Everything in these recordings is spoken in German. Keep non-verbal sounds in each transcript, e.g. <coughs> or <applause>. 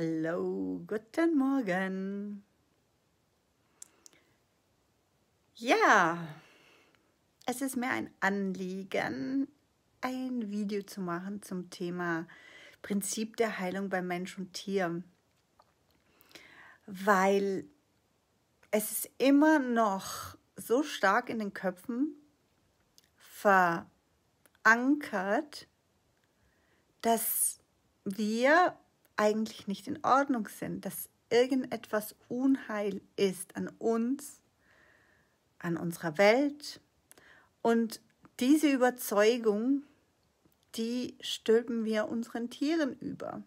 Hallo, guten Morgen. Ja, es ist mir ein Anliegen, ein Video zu machen zum Thema Prinzip der Heilung bei Mensch und Tier, weil es ist immer noch so stark in den Köpfen verankert, dass wir eigentlich nicht in Ordnung sind, dass irgendetwas Unheil ist an uns, an unserer Welt. Und diese Überzeugung, die stülpen wir unseren Tieren über.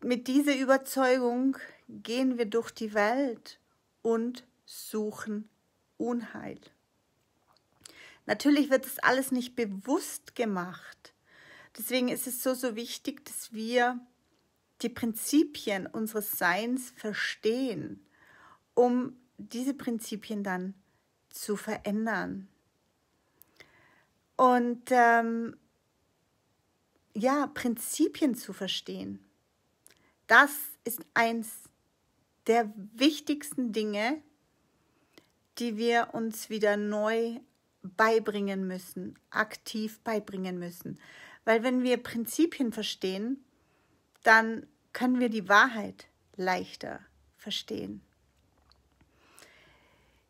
Mit dieser Überzeugung gehen wir durch die Welt und suchen Unheil. Natürlich wird das alles nicht bewusst gemacht, Deswegen ist es so, so wichtig, dass wir die Prinzipien unseres Seins verstehen, um diese Prinzipien dann zu verändern. Und ähm, ja, Prinzipien zu verstehen, das ist eins der wichtigsten Dinge, die wir uns wieder neu beibringen müssen, aktiv beibringen müssen. Weil wenn wir Prinzipien verstehen, dann können wir die Wahrheit leichter verstehen.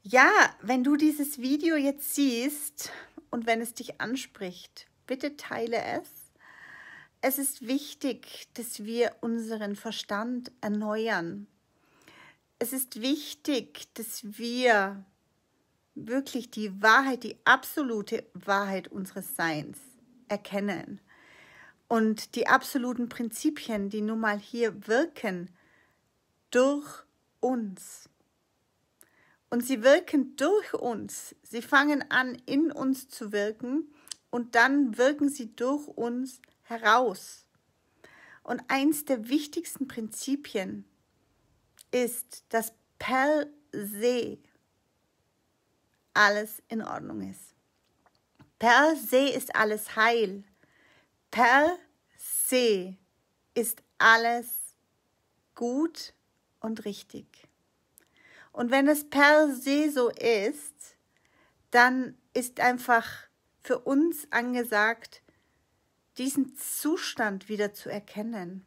Ja, wenn du dieses Video jetzt siehst und wenn es dich anspricht, bitte teile es. Es ist wichtig, dass wir unseren Verstand erneuern. Es ist wichtig, dass wir wirklich die Wahrheit, die absolute Wahrheit unseres Seins erkennen und die absoluten Prinzipien, die nun mal hier wirken, durch uns. Und sie wirken durch uns. Sie fangen an, in uns zu wirken und dann wirken sie durch uns heraus. Und eins der wichtigsten Prinzipien ist, dass per se alles in Ordnung ist. Per se ist alles heil. Per se ist alles gut und richtig. Und wenn es per se so ist, dann ist einfach für uns angesagt, diesen Zustand wieder zu erkennen.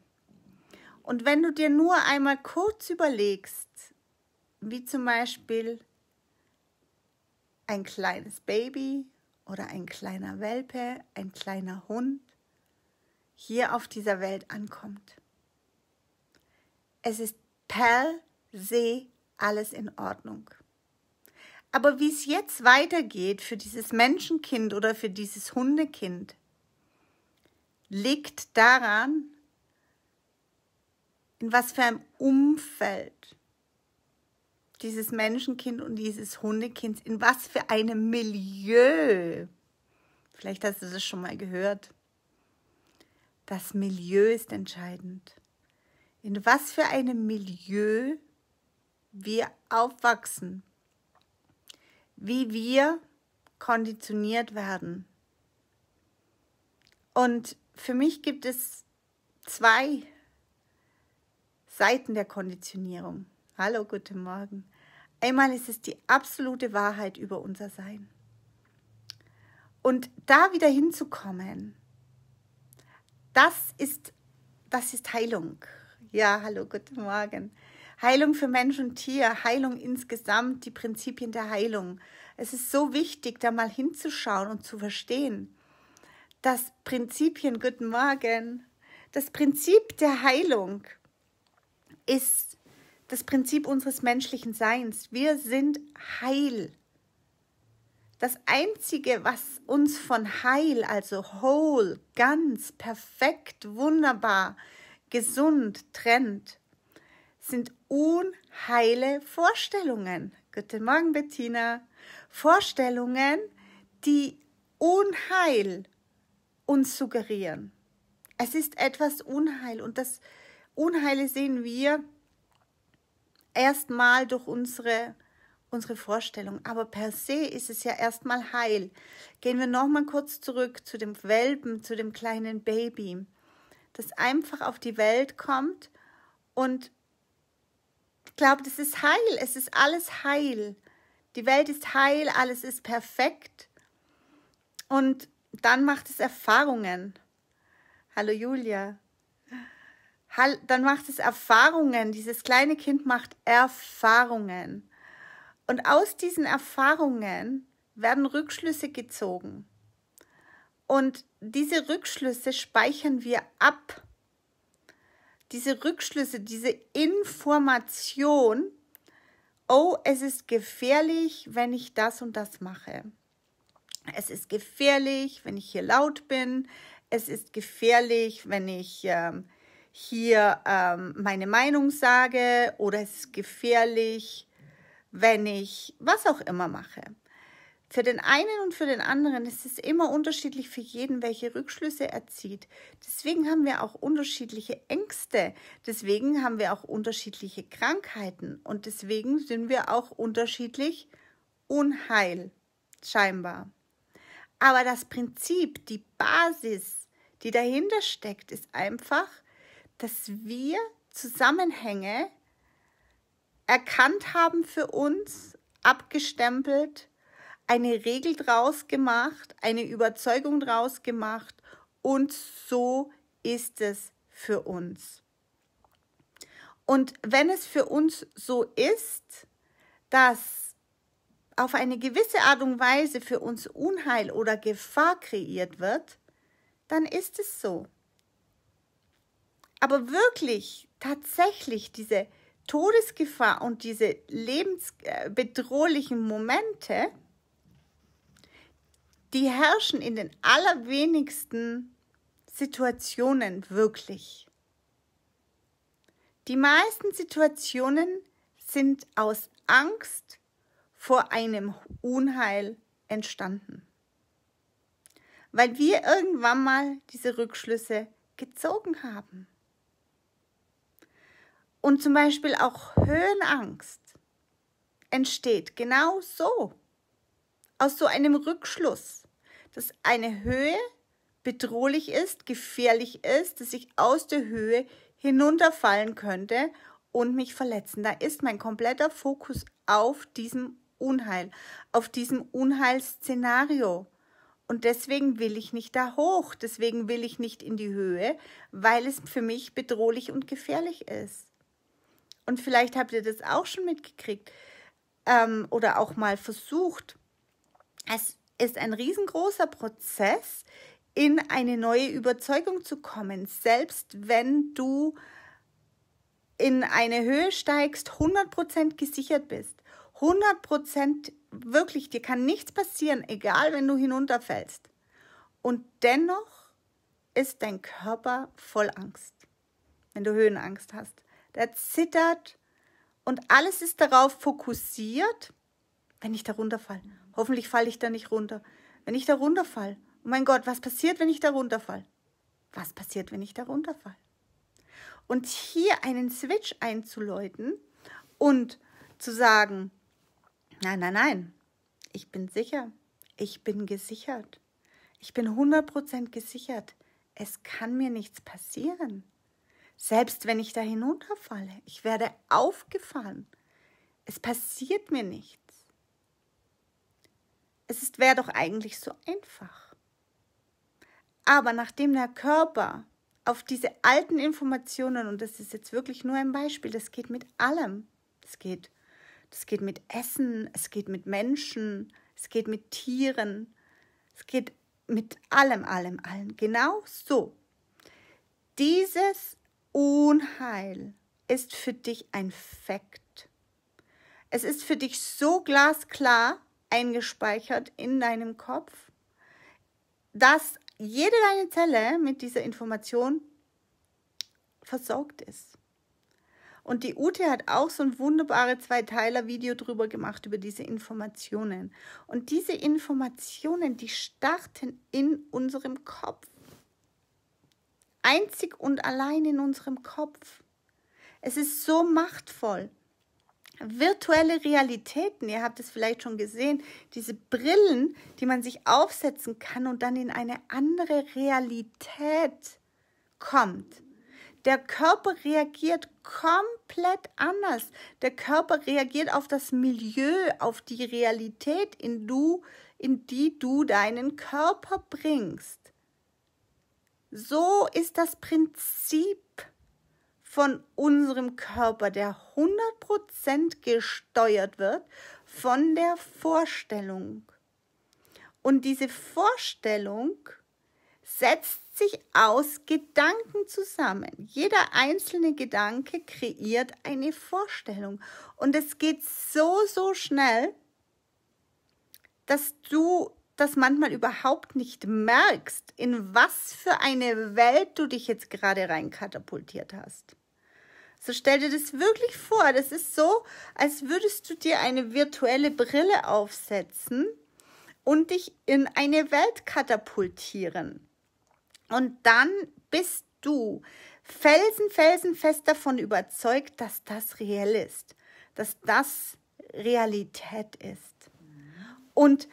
Und wenn du dir nur einmal kurz überlegst, wie zum Beispiel ein kleines Baby oder ein kleiner Welpe, ein kleiner Hund, hier auf dieser Welt ankommt. Es ist per se alles in Ordnung. Aber wie es jetzt weitergeht für dieses Menschenkind oder für dieses Hundekind, liegt daran, in was für einem Umfeld dieses Menschenkind und dieses Hundekind, in was für einem Milieu. Vielleicht hast du das schon mal gehört das Milieu ist entscheidend. In was für einem Milieu wir aufwachsen, wie wir konditioniert werden. Und für mich gibt es zwei Seiten der Konditionierung. Hallo, guten Morgen. Einmal ist es die absolute Wahrheit über unser Sein. Und da wieder hinzukommen, das ist, das ist Heilung. Ja, hallo, guten Morgen. Heilung für Mensch und Tier, Heilung insgesamt, die Prinzipien der Heilung. Es ist so wichtig, da mal hinzuschauen und zu verstehen. dass Prinzipien, guten Morgen. Das Prinzip der Heilung ist das Prinzip unseres menschlichen Seins. Wir sind heil. Das Einzige, was uns von Heil, also whole, ganz, perfekt, wunderbar, gesund trennt, sind unheile Vorstellungen. Guten Morgen, Bettina. Vorstellungen, die Unheil uns suggerieren. Es ist etwas Unheil und das Unheile sehen wir erstmal durch unsere unsere Vorstellung. Aber per se ist es ja erstmal heil. Gehen wir nochmal kurz zurück zu dem Welpen, zu dem kleinen Baby, das einfach auf die Welt kommt und glaubt, es ist heil, es ist alles heil. Die Welt ist heil, alles ist perfekt. Und dann macht es Erfahrungen. Hallo Julia. Dann macht es Erfahrungen. Dieses kleine Kind macht Erfahrungen. Und aus diesen Erfahrungen werden Rückschlüsse gezogen. Und diese Rückschlüsse speichern wir ab. Diese Rückschlüsse, diese Information, oh, es ist gefährlich, wenn ich das und das mache. Es ist gefährlich, wenn ich hier laut bin. Es ist gefährlich, wenn ich ähm, hier ähm, meine Meinung sage. Oder es ist gefährlich, wenn ich was auch immer mache. Für den einen und für den anderen ist es immer unterschiedlich für jeden, welche Rückschlüsse er zieht. Deswegen haben wir auch unterschiedliche Ängste, deswegen haben wir auch unterschiedliche Krankheiten und deswegen sind wir auch unterschiedlich unheil, scheinbar. Aber das Prinzip, die Basis, die dahinter steckt, ist einfach, dass wir Zusammenhänge erkannt haben für uns, abgestempelt, eine Regel draus gemacht, eine Überzeugung draus gemacht und so ist es für uns. Und wenn es für uns so ist, dass auf eine gewisse Art und Weise für uns Unheil oder Gefahr kreiert wird, dann ist es so. Aber wirklich, tatsächlich diese Todesgefahr und diese lebensbedrohlichen äh, Momente, die herrschen in den allerwenigsten Situationen wirklich. Die meisten Situationen sind aus Angst vor einem Unheil entstanden, weil wir irgendwann mal diese Rückschlüsse gezogen haben. Und zum Beispiel auch Höhenangst entsteht genau so, aus so einem Rückschluss, dass eine Höhe bedrohlich ist, gefährlich ist, dass ich aus der Höhe hinunterfallen könnte und mich verletzen. Da ist mein kompletter Fokus auf diesem Unheil, auf diesem Unheilsszenario. Und deswegen will ich nicht da hoch, deswegen will ich nicht in die Höhe, weil es für mich bedrohlich und gefährlich ist. Und vielleicht habt ihr das auch schon mitgekriegt ähm, oder auch mal versucht. Es ist ein riesengroßer Prozess, in eine neue Überzeugung zu kommen, selbst wenn du in eine Höhe steigst, 100% gesichert bist. 100% wirklich, dir kann nichts passieren, egal wenn du hinunterfällst. Und dennoch ist dein Körper voll Angst, wenn du Höhenangst hast der zittert und alles ist darauf fokussiert, wenn ich da runterfall. Hoffentlich falle ich da nicht runter. Wenn ich da runterfall. Oh mein Gott, was passiert, wenn ich da runterfall? Was passiert, wenn ich da runterfall? Und hier einen Switch einzuläuten und zu sagen, nein, nein, nein, ich bin sicher, ich bin gesichert, ich bin 100% gesichert, es kann mir nichts passieren. Selbst wenn ich da hinunterfalle, ich werde aufgefangen. Es passiert mir nichts. Es wäre doch eigentlich so einfach. Aber nachdem der Körper auf diese alten Informationen, und das ist jetzt wirklich nur ein Beispiel, das geht mit allem. Es geht, das geht mit Essen, es geht mit Menschen, es geht mit Tieren, es geht mit allem, allem, allem. Genau so. Dieses Unheil ist für dich ein Fakt. Es ist für dich so glasklar eingespeichert in deinem Kopf, dass jede deine Zelle mit dieser Information versorgt ist. Und die Ute hat auch so ein wunderbares Zweiteiler-Video drüber gemacht, über diese Informationen. Und diese Informationen, die starten in unserem Kopf einzig und allein in unserem Kopf. Es ist so machtvoll. Virtuelle Realitäten, ihr habt es vielleicht schon gesehen, diese Brillen, die man sich aufsetzen kann und dann in eine andere Realität kommt. Der Körper reagiert komplett anders. Der Körper reagiert auf das Milieu, auf die Realität, in, du, in die du deinen Körper bringst. So ist das Prinzip von unserem Körper, der 100% gesteuert wird von der Vorstellung. Und diese Vorstellung setzt sich aus Gedanken zusammen. Jeder einzelne Gedanke kreiert eine Vorstellung. Und es geht so, so schnell, dass du das manchmal überhaupt nicht merkst, in was für eine Welt du dich jetzt gerade reinkatapultiert hast. So stell dir das wirklich vor. Das ist so, als würdest du dir eine virtuelle Brille aufsetzen und dich in eine Welt katapultieren. Und dann bist du felsen, felsenfest davon überzeugt, dass das real ist, dass das Realität ist. Und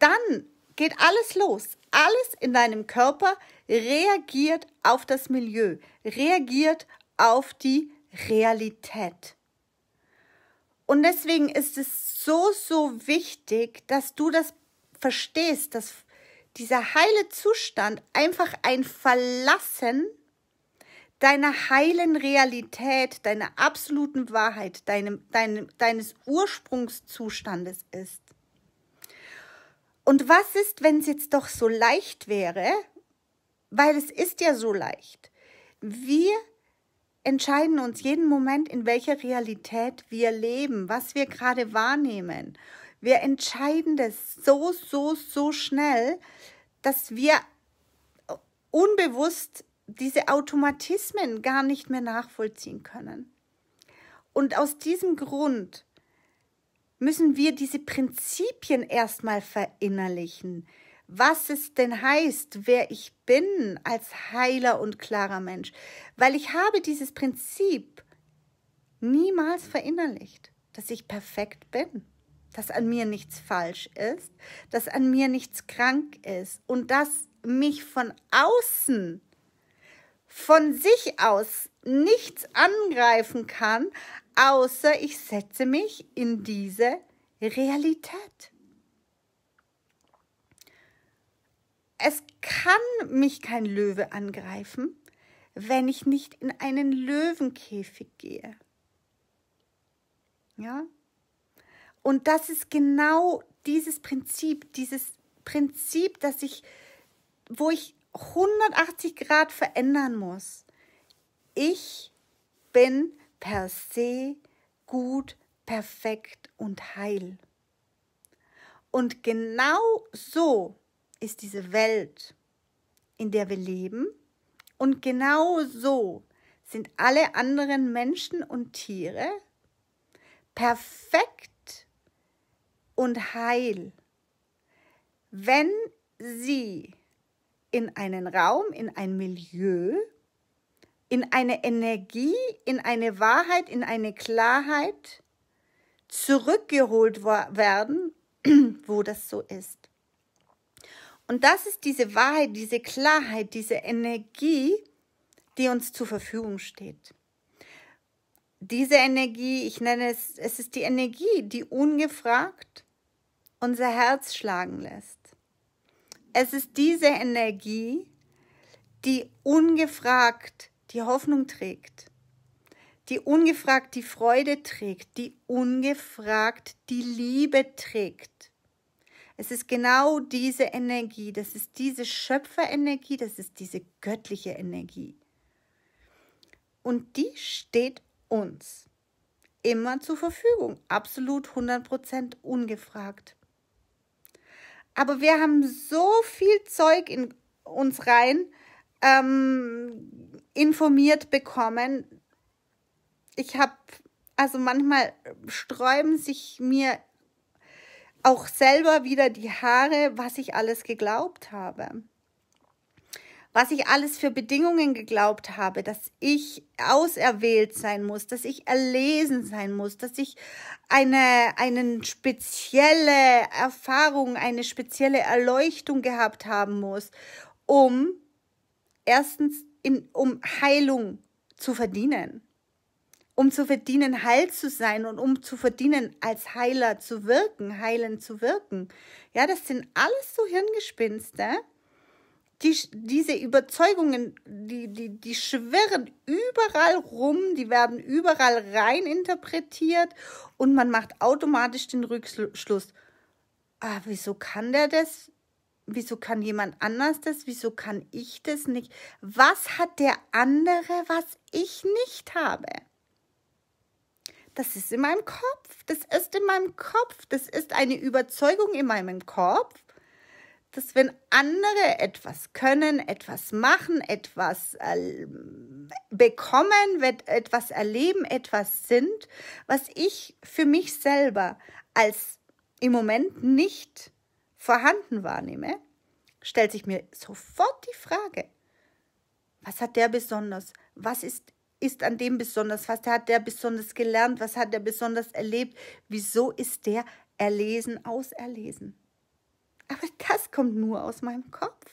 dann geht alles los. Alles in deinem Körper reagiert auf das Milieu, reagiert auf die Realität. Und deswegen ist es so, so wichtig, dass du das verstehst, dass dieser heile Zustand einfach ein Verlassen deiner heilen Realität, deiner absoluten Wahrheit, deinem, deinem, deines Ursprungszustandes ist. Und was ist, wenn es jetzt doch so leicht wäre? Weil es ist ja so leicht. Wir entscheiden uns jeden Moment, in welcher Realität wir leben, was wir gerade wahrnehmen. Wir entscheiden das so, so, so schnell, dass wir unbewusst diese Automatismen gar nicht mehr nachvollziehen können. Und aus diesem Grund müssen wir diese Prinzipien erstmal verinnerlichen, was es denn heißt, wer ich bin als heiler und klarer Mensch, weil ich habe dieses Prinzip niemals verinnerlicht, dass ich perfekt bin, dass an mir nichts falsch ist, dass an mir nichts krank ist und dass mich von außen von sich aus nichts angreifen kann, außer ich setze mich in diese Realität. Es kann mich kein Löwe angreifen, wenn ich nicht in einen Löwenkäfig gehe. Ja? Und das ist genau dieses Prinzip, dieses Prinzip, dass ich, wo ich 180 Grad verändern muss. Ich bin per se gut, perfekt und heil. Und genau so ist diese Welt, in der wir leben. Und genau so sind alle anderen Menschen und Tiere perfekt und heil, wenn sie in einen Raum, in ein Milieu in eine Energie, in eine Wahrheit, in eine Klarheit zurückgeholt werden, <clears throat> wo das so ist. Und das ist diese Wahrheit, diese Klarheit, diese Energie, die uns zur Verfügung steht. Diese Energie, ich nenne es, es ist die Energie, die ungefragt unser Herz schlagen lässt. Es ist diese Energie, die ungefragt die Hoffnung trägt, die ungefragt die Freude trägt, die ungefragt die Liebe trägt. Es ist genau diese Energie, das ist diese Schöpferenergie, das ist diese göttliche Energie. Und die steht uns immer zur Verfügung, absolut 100% ungefragt. Aber wir haben so viel Zeug in uns rein, ähm, informiert bekommen. Ich habe, also manchmal sträuben sich mir auch selber wieder die Haare, was ich alles geglaubt habe. Was ich alles für Bedingungen geglaubt habe, dass ich auserwählt sein muss, dass ich erlesen sein muss, dass ich eine, eine spezielle Erfahrung, eine spezielle Erleuchtung gehabt haben muss, um erstens, in, um Heilung zu verdienen, um zu verdienen, heil zu sein und um zu verdienen, als Heiler zu wirken, heilen zu wirken. Ja, das sind alles so Hirngespinste. Die, diese Überzeugungen, die, die, die schwirren überall rum, die werden überall rein interpretiert und man macht automatisch den Rückschluss. Ah, wieso kann der das? wieso kann jemand anders das, wieso kann ich das nicht? Was hat der andere, was ich nicht habe? Das ist in meinem Kopf, das ist in meinem Kopf, das ist eine Überzeugung in meinem Kopf, dass wenn andere etwas können, etwas machen, etwas äh, bekommen, etwas erleben, etwas sind, was ich für mich selber als im Moment nicht vorhanden wahrnehme, stellt sich mir sofort die Frage, was hat der besonders? Was ist, ist an dem besonders? Was hat der besonders gelernt? Was hat der besonders erlebt? Wieso ist der erlesen, auserlesen? Aber das kommt nur aus meinem Kopf.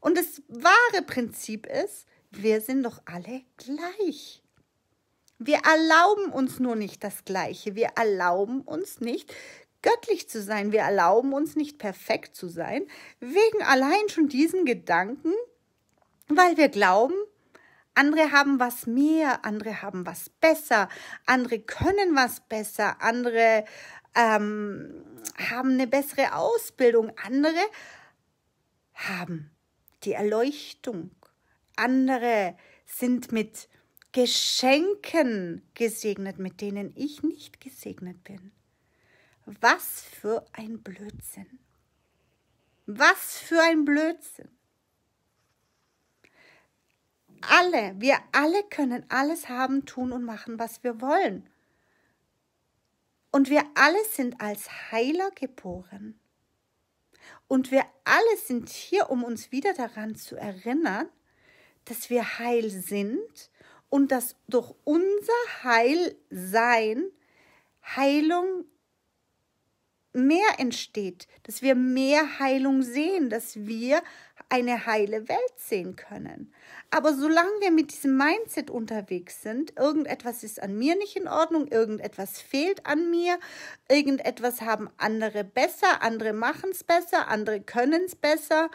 Und das wahre Prinzip ist, wir sind doch alle gleich. Wir erlauben uns nur nicht das Gleiche. Wir erlauben uns nicht, göttlich zu sein. Wir erlauben uns nicht perfekt zu sein, wegen allein schon diesen Gedanken, weil wir glauben, andere haben was mehr, andere haben was besser, andere können was besser, andere ähm, haben eine bessere Ausbildung, andere haben die Erleuchtung, andere sind mit Geschenken gesegnet, mit denen ich nicht gesegnet bin. Was für ein Blödsinn. Was für ein Blödsinn. Alle, wir alle können alles haben, tun und machen, was wir wollen. Und wir alle sind als Heiler geboren. Und wir alle sind hier, um uns wieder daran zu erinnern, dass wir heil sind und dass durch unser Heilsein Heilung mehr entsteht, dass wir mehr Heilung sehen, dass wir eine heile Welt sehen können. Aber solange wir mit diesem Mindset unterwegs sind, irgendetwas ist an mir nicht in Ordnung, irgendetwas fehlt an mir, irgendetwas haben andere besser, andere machen es besser, andere können es besser.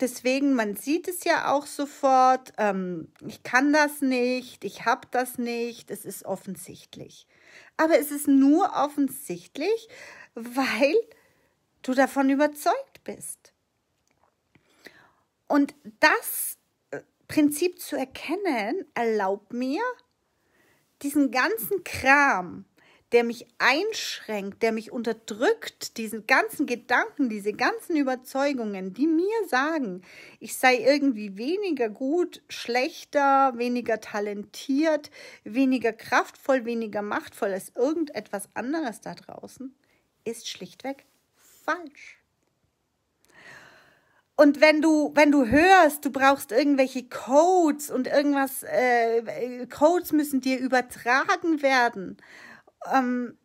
Deswegen, man sieht es ja auch sofort, ähm, ich kann das nicht, ich habe das nicht, es ist offensichtlich. Aber es ist nur offensichtlich, weil du davon überzeugt bist. Und das äh, Prinzip zu erkennen, erlaubt mir, diesen ganzen Kram, der mich einschränkt, der mich unterdrückt, diesen ganzen Gedanken, diese ganzen Überzeugungen, die mir sagen, ich sei irgendwie weniger gut, schlechter, weniger talentiert, weniger kraftvoll, weniger machtvoll als irgendetwas anderes da draußen, ist schlichtweg falsch. Und wenn du, wenn du hörst, du brauchst irgendwelche Codes und irgendwas, äh, Codes müssen dir übertragen werden. Ähm,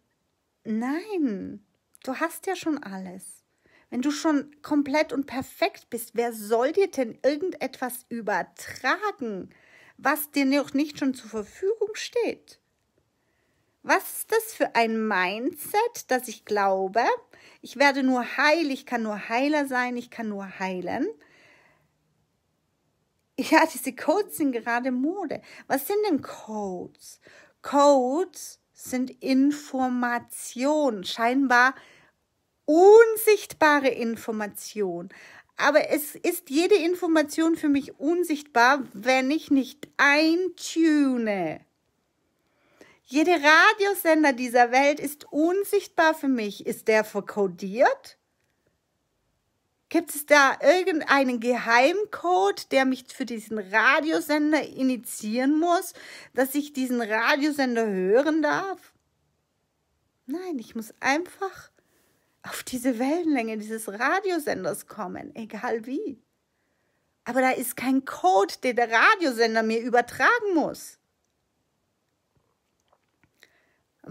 nein, du hast ja schon alles. Wenn du schon komplett und perfekt bist, wer soll dir denn irgendetwas übertragen, was dir noch nicht schon zur Verfügung steht? Was ist das für ein Mindset, dass ich glaube, ich werde nur heil, ich kann nur Heiler sein, ich kann nur heilen? Ja, <laughs> diese Codes sind gerade Mode. Was sind denn Codes? Codes sind Information, scheinbar unsichtbare Information. Aber es ist jede Information für mich unsichtbar, wenn ich nicht eintune. Jede Radiosender dieser Welt ist unsichtbar für mich. Ist der verkodiert? Gibt es da irgendeinen Geheimcode, der mich für diesen Radiosender initiieren muss, dass ich diesen Radiosender hören darf? Nein, ich muss einfach auf diese Wellenlänge dieses Radiosenders kommen, egal wie. Aber da ist kein Code, den der Radiosender mir übertragen muss.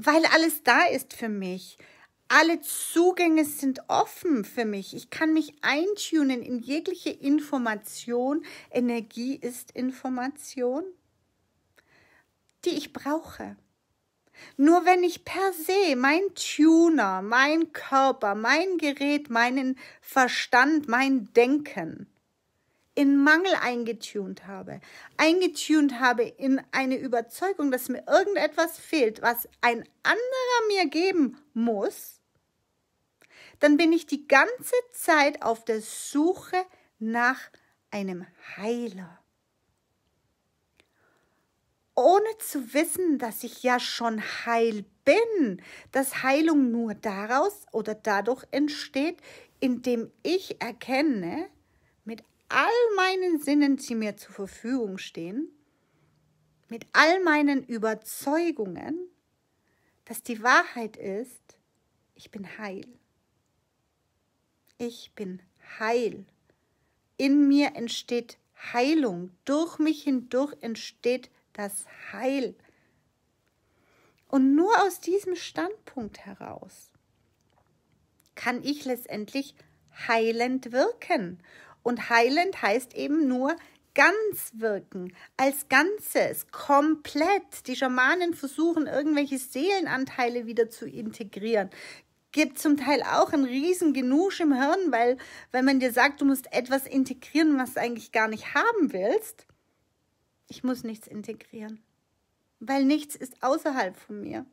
weil alles da ist für mich. Alle Zugänge sind offen für mich. Ich kann mich eintunen in jegliche Information. Energie ist Information, die ich brauche. Nur wenn ich per se mein Tuner, mein Körper, mein Gerät, meinen Verstand, mein Denken in Mangel eingetunt habe, eingetunt habe in eine Überzeugung, dass mir irgendetwas fehlt, was ein anderer mir geben muss, dann bin ich die ganze Zeit auf der Suche nach einem Heiler. Ohne zu wissen, dass ich ja schon heil bin, dass Heilung nur daraus oder dadurch entsteht, indem ich erkenne, mit all meinen Sinnen, die mir zur Verfügung stehen, mit all meinen Überzeugungen, dass die Wahrheit ist, ich bin heil. Ich bin heil. In mir entsteht Heilung. Durch mich hindurch entsteht das Heil. Und nur aus diesem Standpunkt heraus kann ich letztendlich heilend wirken und heilend heißt eben nur ganz wirken, als Ganzes, komplett. Die Schamanen versuchen, irgendwelche Seelenanteile wieder zu integrieren gibt zum Teil auch ein riesen Genusch im Hirn, weil wenn man dir sagt, du musst etwas integrieren, was du eigentlich gar nicht haben willst, ich muss nichts integrieren, weil nichts ist außerhalb von mir.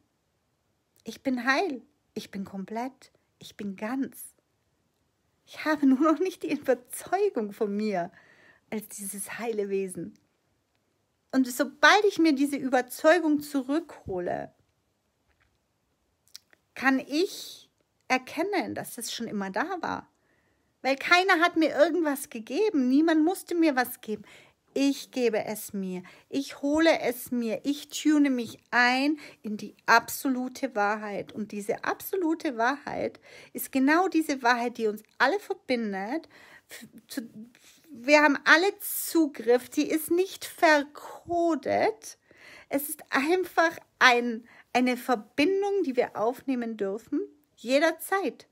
Ich bin heil, ich bin komplett, ich bin ganz. Ich habe nur noch nicht die Überzeugung von mir als dieses heile Wesen. Und sobald ich mir diese Überzeugung zurückhole, kann ich erkennen, dass das schon immer da war. Weil keiner hat mir irgendwas gegeben, niemand musste mir was geben. Ich gebe es mir. Ich hole es mir. Ich tune mich ein in die absolute Wahrheit. Und diese absolute Wahrheit ist genau diese Wahrheit, die uns alle verbindet. Wir haben alle Zugriff. Die ist nicht verkodet. Es ist einfach ein, eine Verbindung, die wir aufnehmen dürfen. Jederzeit.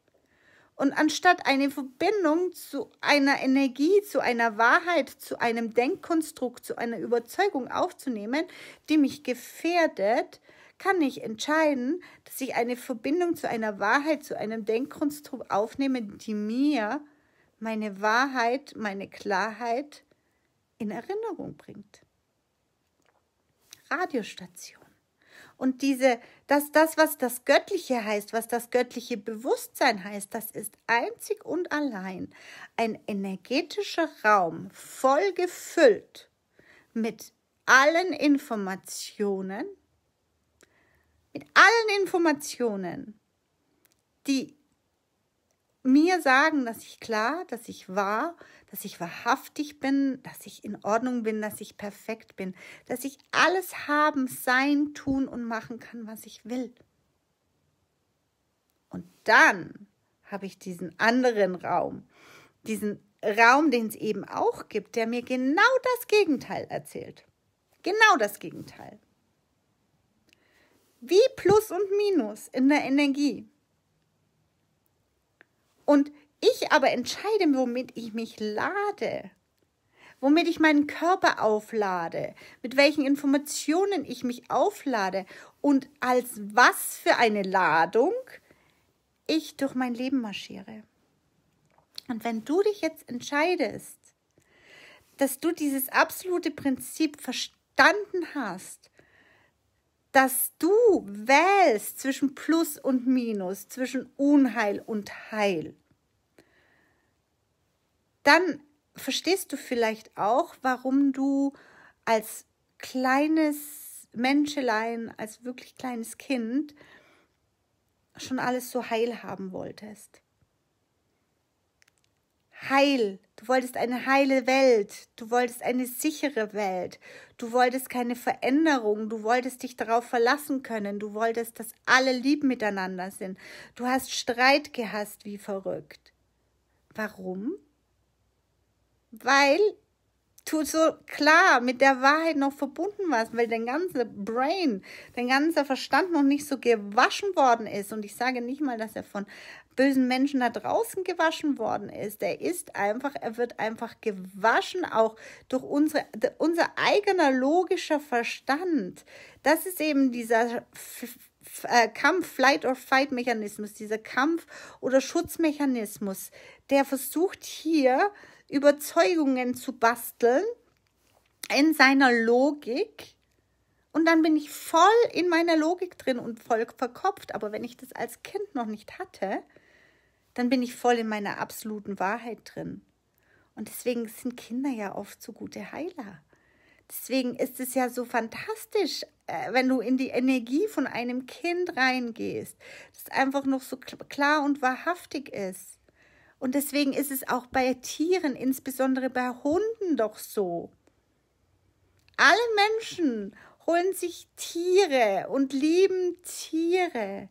Und anstatt eine Verbindung zu einer Energie, zu einer Wahrheit, zu einem Denkkonstrukt, zu einer Überzeugung aufzunehmen, die mich gefährdet, kann ich entscheiden, dass ich eine Verbindung zu einer Wahrheit, zu einem Denkkonstrukt aufnehme, die mir meine Wahrheit, meine Klarheit in Erinnerung bringt. Radiostation. Und diese, dass das, was das Göttliche heißt, was das göttliche Bewusstsein heißt, das ist einzig und allein ein energetischer Raum, voll gefüllt mit allen Informationen, mit allen Informationen, die mir sagen, dass ich klar, dass ich wahr, dass ich wahrhaftig bin, dass ich in Ordnung bin, dass ich perfekt bin, dass ich alles haben, sein, tun und machen kann, was ich will. Und dann habe ich diesen anderen Raum, diesen Raum, den es eben auch gibt, der mir genau das Gegenteil erzählt. Genau das Gegenteil. Wie Plus und Minus in der Energie. Und ich aber entscheide, womit ich mich lade, womit ich meinen Körper auflade, mit welchen Informationen ich mich auflade und als was für eine Ladung ich durch mein Leben marschiere. Und wenn du dich jetzt entscheidest, dass du dieses absolute Prinzip verstanden hast dass du wählst zwischen Plus und Minus, zwischen Unheil und Heil, dann verstehst du vielleicht auch, warum du als kleines Menschelein, als wirklich kleines Kind schon alles so heil haben wolltest heil. Du wolltest eine heile Welt. Du wolltest eine sichere Welt. Du wolltest keine Veränderung. Du wolltest dich darauf verlassen können. Du wolltest, dass alle lieb miteinander sind. Du hast Streit gehasst wie verrückt. Warum? Weil du so klar mit der Wahrheit noch verbunden warst, weil dein ganzer Brain, dein ganzer Verstand noch nicht so gewaschen worden ist. Und ich sage nicht mal, dass er von bösen Menschen da draußen gewaschen worden ist. Er ist einfach, er wird einfach gewaschen, auch durch unsere, unser eigener logischer Verstand. Das ist eben dieser äh, Kampf, Flight or Fight Mechanismus, dieser Kampf- oder Schutzmechanismus, der versucht hier Überzeugungen zu basteln in seiner Logik, und dann bin ich voll in meiner Logik drin und voll verkopft. Aber wenn ich das als Kind noch nicht hatte, dann bin ich voll in meiner absoluten Wahrheit drin. Und deswegen sind Kinder ja oft so gute Heiler. Deswegen ist es ja so fantastisch, äh, wenn du in die Energie von einem Kind reingehst, das einfach noch so klar und wahrhaftig ist. Und deswegen ist es auch bei Tieren, insbesondere bei Hunden, doch so. Alle Menschen holen sich Tiere und lieben Tiere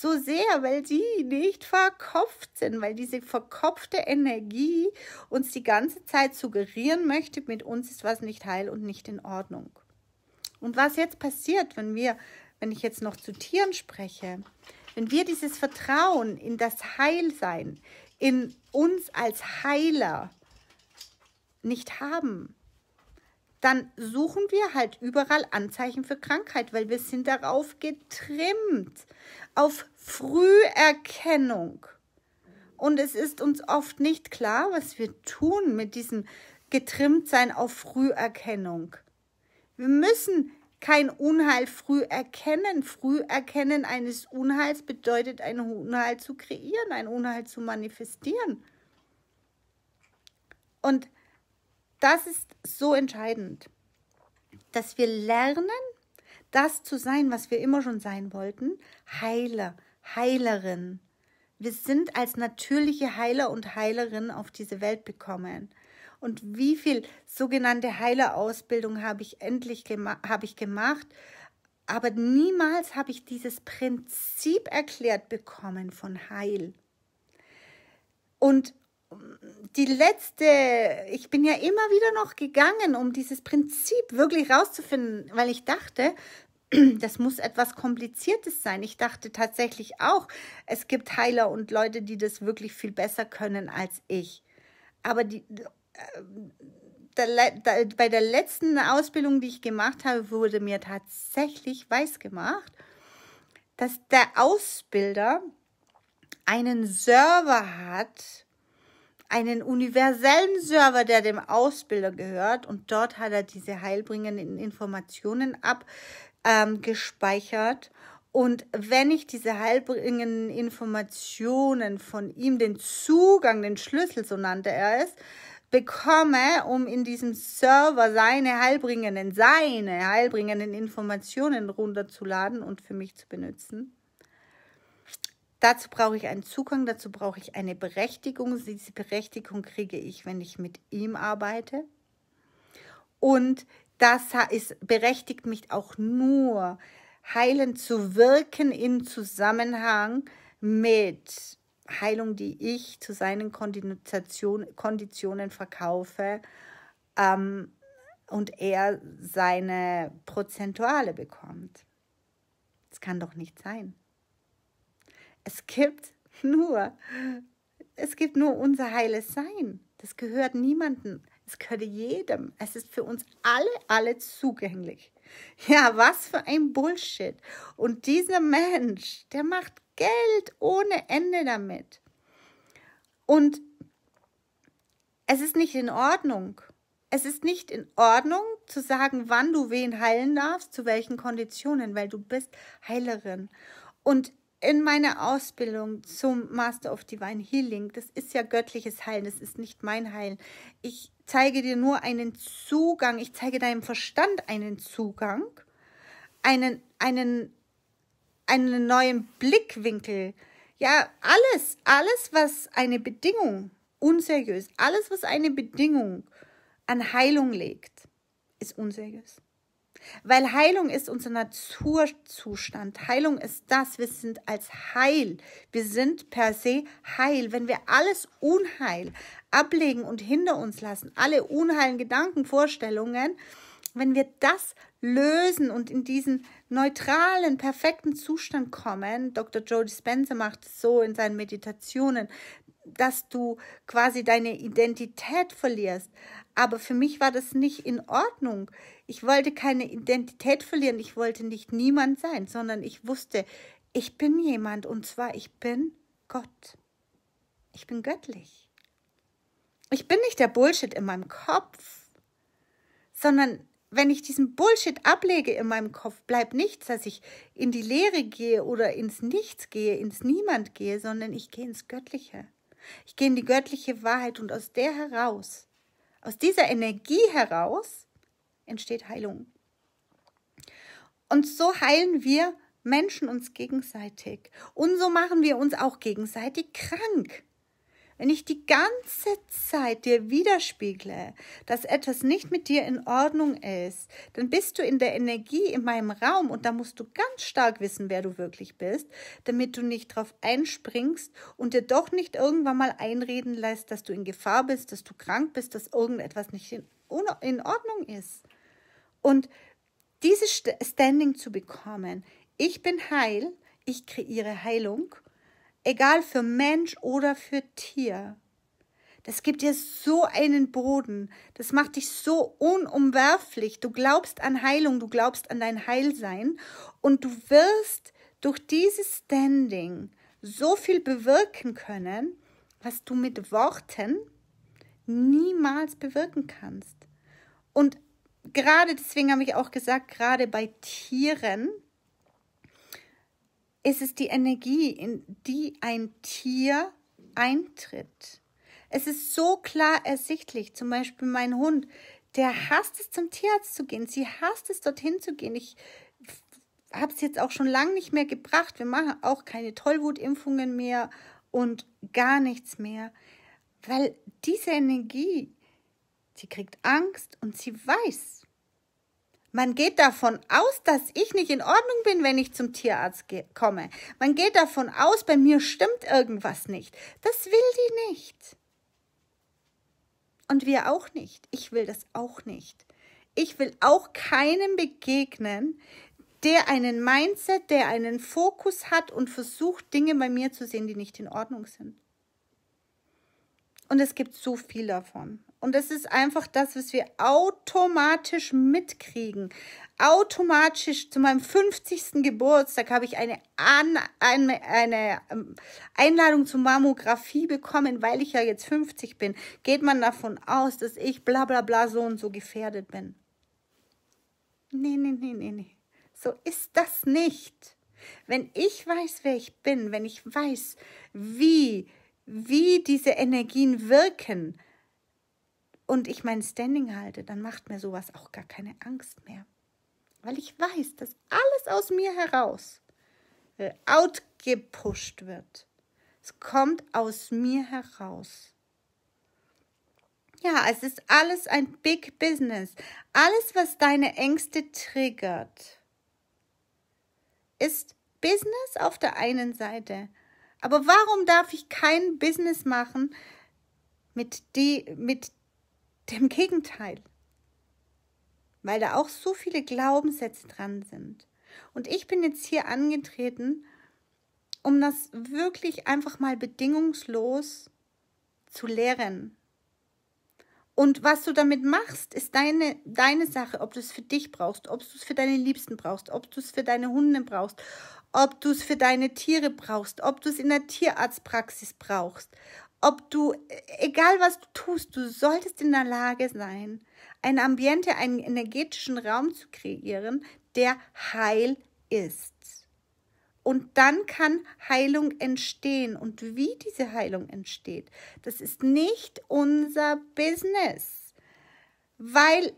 so sehr, weil sie nicht verkopft sind, weil diese verkopfte Energie uns die ganze Zeit suggerieren möchte, mit uns ist was nicht heil und nicht in Ordnung. Und was jetzt passiert, wenn wir, wenn ich jetzt noch zu Tieren spreche, wenn wir dieses Vertrauen in das Heilsein, in uns als Heiler nicht haben, dann suchen wir halt überall Anzeichen für Krankheit, weil wir sind darauf getrimmt, auf Früherkennung. Und es ist uns oft nicht klar, was wir tun mit diesem Getrimmtsein auf Früherkennung. Wir müssen kein Unheil früh erkennen. Früh erkennen eines Unheils bedeutet, ein Unheil zu kreieren, ein Unheil zu manifestieren. Und das ist so entscheidend, dass wir lernen, das zu sein, was wir immer schon sein wollten, Heiler, Heilerin. Wir sind als natürliche Heiler und Heilerin auf diese Welt gekommen. Und wie viel sogenannte Heilerausbildung habe ich endlich gema habe ich gemacht, aber niemals habe ich dieses Prinzip erklärt bekommen von Heil. Und die letzte, ich bin ja immer wieder noch gegangen, um dieses Prinzip wirklich rauszufinden, weil ich dachte, <clears throat> das muss etwas Kompliziertes sein. Ich dachte tatsächlich auch, es gibt Heiler und Leute, die das wirklich viel besser können als ich. Aber die, der, äh, der, bei der letzten Ausbildung, die ich gemacht habe, wurde mir tatsächlich weisgemacht, dass der Ausbilder einen Server hat, einen universellen Server, der dem Ausbilder gehört. Und dort hat er diese heilbringenden Informationen abgespeichert. Ähm, und wenn ich diese heilbringenden Informationen von ihm, den Zugang, den Schlüssel, so nannte er es, bekomme, um in diesem Server seine heilbringenden, seine heilbringenden Informationen runterzuladen und für mich zu benutzen, Dazu brauche ich einen Zugang, dazu brauche ich eine Berechtigung. Diese Berechtigung kriege ich, wenn ich mit ihm arbeite. Und das ist, berechtigt mich auch nur, heilend zu wirken im Zusammenhang mit Heilung, die ich zu seinen Konditionen verkaufe ähm, und er seine Prozentuale bekommt. Das kann doch nicht sein. Es gibt nur, es gibt nur unser heiles Sein. Das gehört niemandem. Es gehört jedem. Es ist für uns alle, alle zugänglich. Ja, was für ein Bullshit. Und dieser Mensch, der macht Geld ohne Ende damit. Und es ist nicht in Ordnung. Es ist nicht in Ordnung zu sagen, wann du wen heilen darfst, zu welchen Konditionen, weil du bist Heilerin. Und in meiner Ausbildung zum Master of Divine Healing, das ist ja göttliches Heilen, das ist nicht mein Heilen. Ich zeige dir nur einen Zugang, ich zeige deinem Verstand einen Zugang, einen, einen, einen neuen Blickwinkel. Ja, alles, alles, was eine Bedingung, unseriös, alles, was eine Bedingung an Heilung legt, ist unseriös. Weil Heilung ist unser Naturzustand. Heilung ist das, wir sind als heil. Wir sind per se heil. Wenn wir alles Unheil ablegen und hinter uns lassen, alle unheilen Gedanken, Vorstellungen, wenn wir das lösen und in diesen neutralen, perfekten Zustand kommen, Dr. Joe Dispenza macht es so in seinen Meditationen, dass du quasi deine Identität verlierst. Aber für mich war das nicht in Ordnung. Ich wollte keine Identität verlieren. Ich wollte nicht niemand sein, sondern ich wusste, ich bin jemand und zwar ich bin Gott. Ich bin göttlich. Ich bin nicht der Bullshit in meinem Kopf, sondern wenn ich diesen Bullshit ablege in meinem Kopf, bleibt nichts, dass ich in die Leere gehe oder ins Nichts gehe, ins Niemand gehe, sondern ich gehe ins Göttliche. Ich gehe in die göttliche Wahrheit und aus der heraus, aus dieser Energie heraus entsteht Heilung. Und so heilen wir Menschen uns gegenseitig. Und so machen wir uns auch gegenseitig krank. Wenn ich die ganze Zeit dir widerspiegle, dass etwas nicht mit dir in Ordnung ist, dann bist du in der Energie in meinem Raum und da musst du ganz stark wissen, wer du wirklich bist, damit du nicht drauf einspringst und dir doch nicht irgendwann mal einreden lässt, dass du in Gefahr bist, dass du krank bist, dass irgendetwas nicht in, in Ordnung ist. Und dieses Standing zu bekommen, ich bin heil, ich kreiere Heilung egal für Mensch oder für Tier. Das gibt dir so einen Boden, das macht dich so unumwerflich. Du glaubst an Heilung, du glaubst an dein Heilsein und du wirst durch dieses Standing so viel bewirken können, was du mit Worten niemals bewirken kannst. Und gerade deswegen habe ich auch gesagt, gerade bei Tieren, ist es die Energie, in die ein Tier eintritt. Es ist so klar ersichtlich, zum Beispiel mein Hund, der hasst es, zum Tierarzt zu gehen. Sie hasst es, dorthin zu gehen. Ich habe es jetzt auch schon lange nicht mehr gebracht. Wir machen auch keine Tollwutimpfungen mehr und gar nichts mehr, weil diese Energie, sie kriegt Angst und sie weiß, man geht davon aus, dass ich nicht in Ordnung bin, wenn ich zum Tierarzt komme. Man geht davon aus, bei mir stimmt irgendwas nicht. Das will die nicht. Und wir auch nicht. Ich will das auch nicht. Ich will auch keinem begegnen, der einen Mindset, der einen Fokus hat und versucht, Dinge bei mir zu sehen, die nicht in Ordnung sind. Und es gibt so viel davon. Und es ist einfach das, was wir automatisch mitkriegen. Automatisch zu meinem 50. Geburtstag habe ich eine, An eine, eine ähm, Einladung zur Mammographie bekommen, weil ich ja jetzt 50 bin. Geht man davon aus, dass ich bla bla bla so und so gefährdet bin? Nee, nee, nee, nee, nee. So ist das nicht. Wenn ich weiß, wer ich bin, wenn ich weiß, wie, wie diese Energien wirken, und ich mein Standing halte, dann macht mir sowas auch gar keine Angst mehr. Weil ich weiß, dass alles aus mir heraus äh, outgepusht wird. Es kommt aus mir heraus. Ja, es ist alles ein Big Business. Alles, was deine Ängste triggert, ist Business auf der einen Seite. Aber warum darf ich kein Business machen mit, die, mit dem Gegenteil. Weil da auch so viele Glaubenssätze dran sind. Und ich bin jetzt hier angetreten, um das wirklich einfach mal bedingungslos zu lehren. Und was du damit machst, ist deine, deine Sache, ob du es für dich brauchst, ob du es für deine Liebsten brauchst, ob du es für deine Hunde brauchst, ob du es für deine Tiere brauchst, ob du es in der Tierarztpraxis brauchst, ob du, egal was du tust, du solltest in der Lage sein, ein Ambiente, einen energetischen Raum zu kreieren, der heil ist. Und dann kann Heilung entstehen. Und wie diese Heilung entsteht, das ist nicht unser Business, weil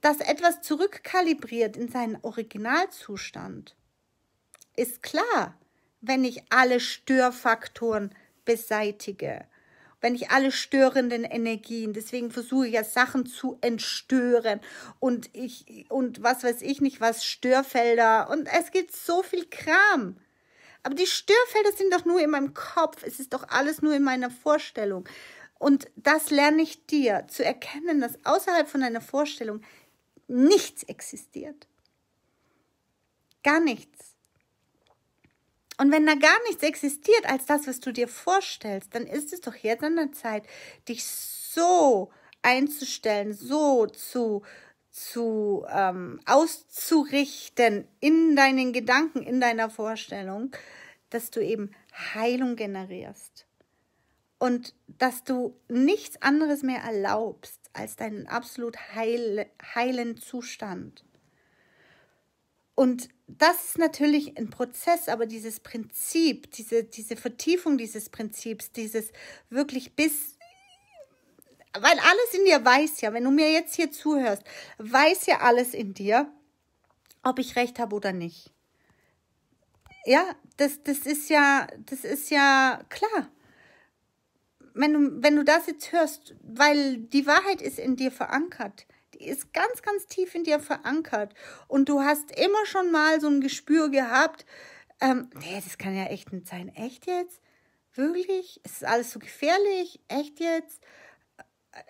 das etwas zurückkalibriert in seinen Originalzustand, ist klar, wenn ich alle Störfaktoren beseitige, wenn ich alle störenden Energien, deswegen versuche ich ja Sachen zu entstören und ich und was weiß ich nicht, was Störfelder und es gibt so viel Kram. Aber die Störfelder sind doch nur in meinem Kopf, es ist doch alles nur in meiner Vorstellung. Und das lerne ich dir, zu erkennen, dass außerhalb von deiner Vorstellung nichts existiert. Gar nichts. Und wenn da gar nichts existiert als das, was du dir vorstellst, dann ist es doch jetzt an der Zeit, dich so einzustellen, so zu zu ähm, auszurichten in deinen Gedanken, in deiner Vorstellung, dass du eben Heilung generierst und dass du nichts anderes mehr erlaubst als deinen absolut heil, heilen Zustand. Und das ist natürlich ein Prozess, aber dieses Prinzip, diese, diese Vertiefung dieses Prinzips, dieses wirklich bis, weil alles in dir weiß ja, wenn du mir jetzt hier zuhörst, weiß ja alles in dir, ob ich recht habe oder nicht. Ja, das, das ist ja, das ist ja klar. Wenn du, wenn du das jetzt hörst, weil die Wahrheit ist in dir verankert ist ganz, ganz tief in dir verankert. Und du hast immer schon mal so ein Gespür gehabt, ähm, nee, das kann ja echt nicht sein. Echt jetzt? Wirklich? Es ist alles so gefährlich? Echt jetzt?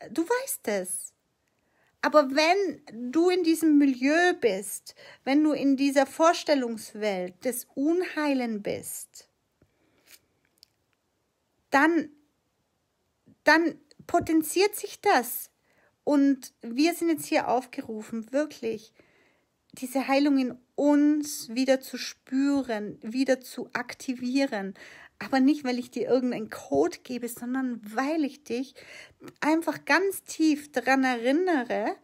Äh, du weißt es. Aber wenn du in diesem Milieu bist, wenn du in dieser Vorstellungswelt des Unheilen bist, dann, dann potenziert sich das. Und wir sind jetzt hier aufgerufen, wirklich diese Heilung in uns wieder zu spüren, wieder zu aktivieren. Aber nicht, weil ich dir irgendeinen Code gebe, sondern weil ich dich einfach ganz tief daran erinnere,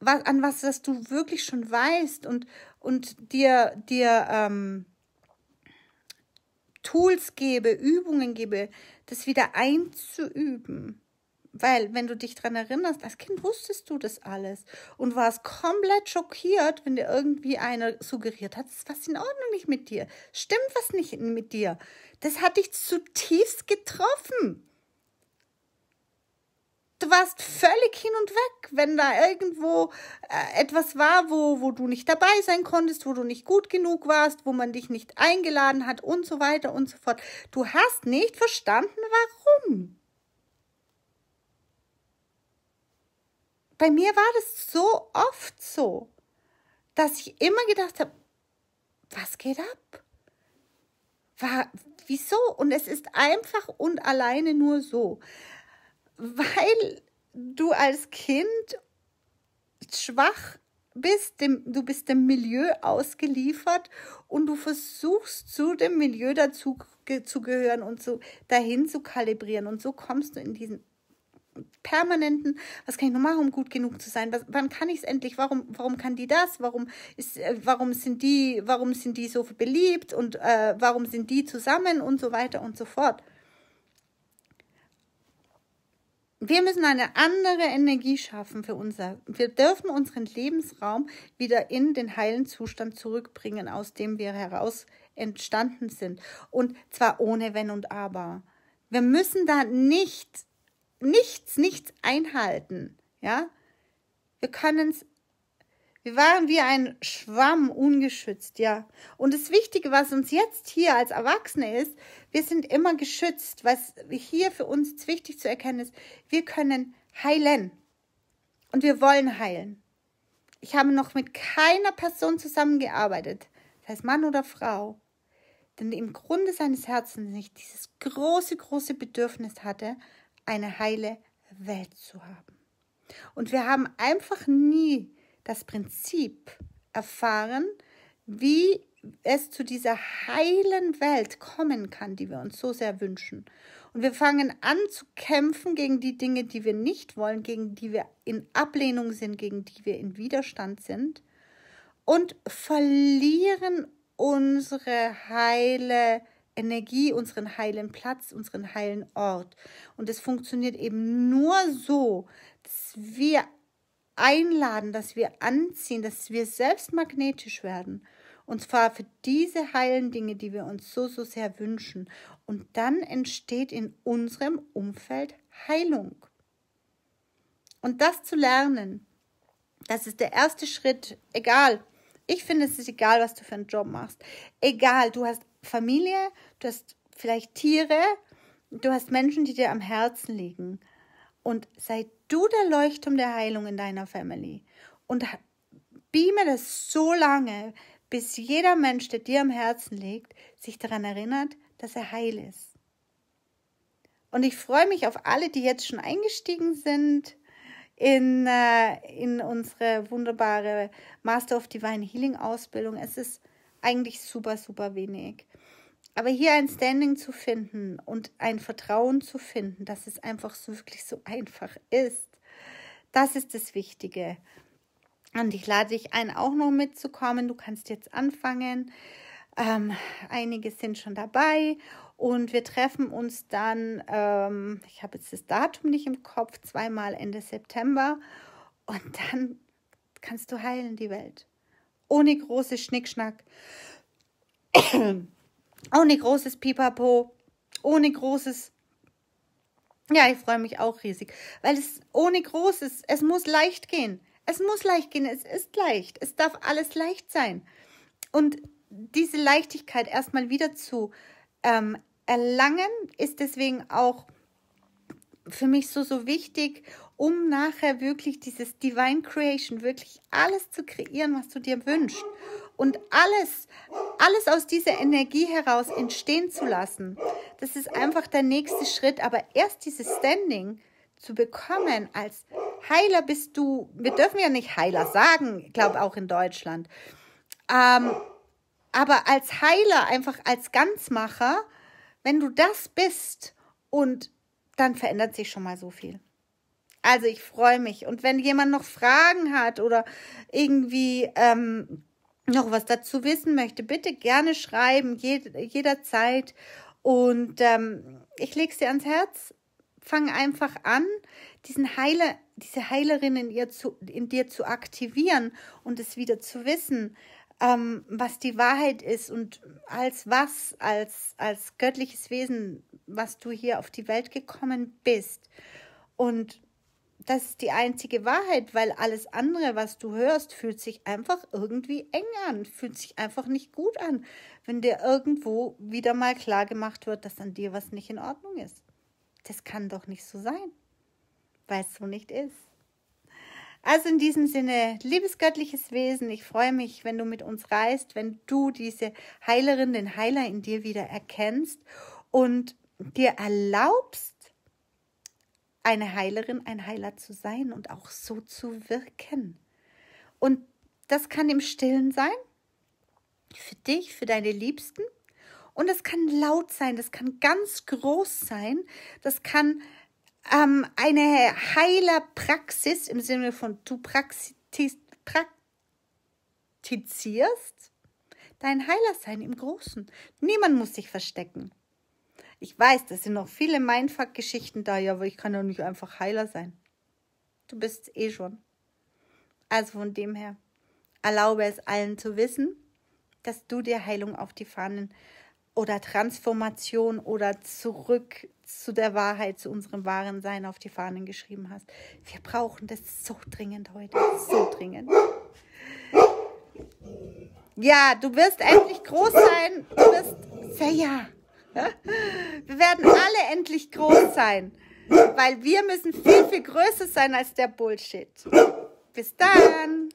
was, an was das du wirklich schon weißt und, und dir, dir ähm, Tools gebe, Übungen gebe, das wieder einzuüben. Weil, wenn du dich dran erinnerst, als Kind wusstest du das alles und warst komplett schockiert, wenn dir irgendwie einer suggeriert hat, es ist was in Ordnung nicht mit dir, stimmt was nicht mit dir. Das hat dich zutiefst getroffen. Du warst völlig hin und weg, wenn da irgendwo äh, etwas war, wo, wo du nicht dabei sein konntest, wo du nicht gut genug warst, wo man dich nicht eingeladen hat und so weiter und so fort. Du hast nicht verstanden, warum. bei mir war das so oft so, dass ich immer gedacht habe, was geht ab? War, wieso? Und es ist einfach und alleine nur so, weil du als Kind schwach bist, dem, du bist dem Milieu ausgeliefert und du versuchst zu dem Milieu dazu zu gehören und so dahin zu kalibrieren. Und so kommst du in diesen permanenten, was kann ich noch machen, um gut genug zu sein? Was, wann kann ich es endlich? Warum, warum kann die das? Warum, ist, äh, warum, sind die, warum sind die so beliebt und äh, warum sind die zusammen und so weiter und so fort? Wir müssen eine andere Energie schaffen für unser. Wir dürfen unseren Lebensraum wieder in den heilen Zustand zurückbringen, aus dem wir heraus entstanden sind. Und zwar ohne Wenn und Aber. Wir müssen da nicht nichts, nichts einhalten. Ja, wir können es. Wir waren wie ein Schwamm ungeschützt, ja. Und das Wichtige, was uns jetzt hier als Erwachsene ist, wir sind immer geschützt. Was hier für uns wichtig zu erkennen ist, wir können heilen. Und wir wollen heilen. Ich habe noch mit keiner Person zusammengearbeitet, das heißt Mann oder Frau, denn im Grunde seines Herzens nicht dieses große, große Bedürfnis hatte, eine heile Welt zu haben. Und wir haben einfach nie das Prinzip erfahren, wie es zu dieser heilen Welt kommen kann, die wir uns so sehr wünschen. Und wir fangen an zu kämpfen gegen die Dinge, die wir nicht wollen, gegen die wir in Ablehnung sind, gegen die wir in Widerstand sind und verlieren unsere heile Welt Energie, unseren heilen Platz, unseren heilen Ort. Und es funktioniert eben nur so, dass wir einladen, dass wir anziehen, dass wir selbst magnetisch werden. Und zwar für diese heilen Dinge, die wir uns so, so sehr wünschen. Und dann entsteht in unserem Umfeld Heilung. Und das zu lernen, das ist der erste Schritt, egal. Ich finde, es ist egal, was du für einen Job machst. Egal, du hast Familie, du hast vielleicht Tiere, du hast Menschen, die dir am Herzen liegen. Und sei du der Leuchtturm der Heilung in deiner Family. Und beame das so lange, bis jeder Mensch, der dir am Herzen liegt, sich daran erinnert, dass er heil ist. Und ich freue mich auf alle, die jetzt schon eingestiegen sind in, äh, in unsere wunderbare Master of Divine Healing Ausbildung. Es ist eigentlich super, super wenig. Aber hier ein Standing zu finden und ein Vertrauen zu finden, dass es einfach so wirklich so einfach ist, das ist das Wichtige. Und ich lade dich ein, auch noch mitzukommen. Du kannst jetzt anfangen. Ähm, einige sind schon dabei und wir treffen uns dann, ähm, ich habe jetzt das Datum nicht im Kopf, zweimal Ende September und dann kannst du heilen die Welt ohne großes Schnickschnack, <coughs> ohne großes Pipapo, ohne großes ja, ich freue mich auch riesig, weil es ohne Großes, es muss leicht gehen. Es muss leicht gehen, es ist leicht. Es darf alles leicht sein. Und diese Leichtigkeit erstmal wieder zu ähm, erlangen, ist deswegen auch für mich so, so wichtig um nachher wirklich dieses Divine Creation, wirklich alles zu kreieren, was du dir wünschst und alles, alles aus dieser Energie heraus entstehen zu lassen. Das ist einfach der nächste Schritt, aber erst dieses Standing zu bekommen als Heiler bist du, wir dürfen ja nicht Heiler sagen, ich glaube auch in Deutschland, ähm, aber als Heiler, einfach als Ganzmacher, wenn du das bist und dann verändert sich schon mal so viel. Also ich freue mich. Und wenn jemand noch Fragen hat oder irgendwie ähm, noch was dazu wissen möchte, bitte gerne schreiben, jed jederzeit. Und ähm, ich lege es dir ans Herz. Fang einfach an, diesen Heiler, diese Heilerin in, ihr zu, in dir zu aktivieren und es wieder zu wissen, ähm, was die Wahrheit ist und als was, als, als göttliches Wesen, was du hier auf die Welt gekommen bist. Und das ist die einzige Wahrheit, weil alles andere, was du hörst, fühlt sich einfach irgendwie eng an, fühlt sich einfach nicht gut an, wenn dir irgendwo wieder mal klar gemacht wird, dass an dir was nicht in Ordnung ist. Das kann doch nicht so sein, weil es so nicht ist. Also in diesem Sinne, liebes göttliches Wesen, ich freue mich, wenn du mit uns reist, wenn du diese Heilerin, den Heiler in dir wieder erkennst und dir erlaubst, eine Heilerin, ein Heiler zu sein und auch so zu wirken. Und das kann im Stillen sein, für dich, für deine Liebsten. Und das kann laut sein, das kann ganz groß sein, das kann ähm, eine Heilerpraxis im Sinne von du praktizierst, praktizierst dein Heiler sein im Großen. Niemand muss sich verstecken. Ich weiß, das sind noch viele Mindfuck-Geschichten da, ja, aber ich kann doch nicht einfach Heiler sein. Du bist eh schon. Also von dem her, erlaube es allen zu wissen, dass du dir Heilung auf die Fahnen oder Transformation oder zurück zu der Wahrheit, zu unserem wahren Sein auf die Fahnen geschrieben hast. Wir brauchen das so dringend heute, so dringend. Ja, du wirst endlich groß sein. Du wirst, sehr ja. <laughs> Wir werden alle endlich groß sein, weil wir müssen viel, viel größer sein als der Bullshit. Bis dann!